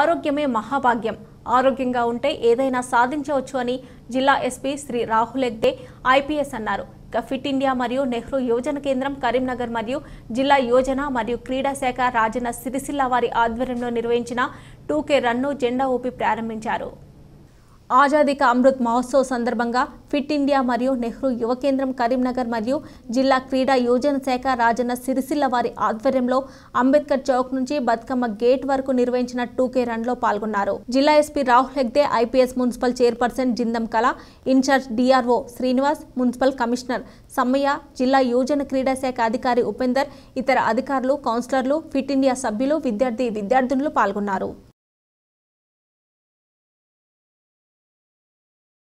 ఆరోగ్యమే మహాభాగ్యం ఆరోగ్యంగా ఉంటే ఏదైనా సాధించవచ్చు అని జిల్లా ఎస్పీ శ్రీ రాహుల్ ఎగ్దే ఐపీఎస్ అన్నారు ఇక ఫిట్ ఇండియా మరియు నెహ్రూ యోజన కేంద్రం కరీంనగర్ మరియు జిల్లా యోజన మరియు క్రీడా శాఖ రాజన్న సిరిసిల్ల వారి ఆధ్వర్యంలో నిర్వహించిన టూకే రన్ను జెండా ఊపి ప్రారంభించారు ఆజాదీ కా అమృత్ మహోత్సవ్ సందర్భంగా ఫిట్ ఇండియా మరియు నెహ్రూ యువ కేంద్రం కరీంనగర్ మరియు జిల్లా క్రీడా యోజన శాఖ రాజన్న సిరిసిల్ల వారి ఆధ్వర్యంలో అంబేద్కర్ చౌక్ నుంచి బతుకమ్మ గేట్ వరకు నిర్వహించిన టూకే రన్ లో పాల్గొన్నారు జిల్లా SP Rahul Hegde IPS municipal chairperson Jindam Kala incharge DRO Srinivas municipal commissioner Sammaiah జిల్లా యోజన క్రీడా శాఖ అధికారి ఉపేందర్ ఇతర అధికారులు కౌన్సిలర్లు ఫిట్ ఇండియా సభ్యులు విద్యార్థి విద్యార్థులు పాల్గొన్నారు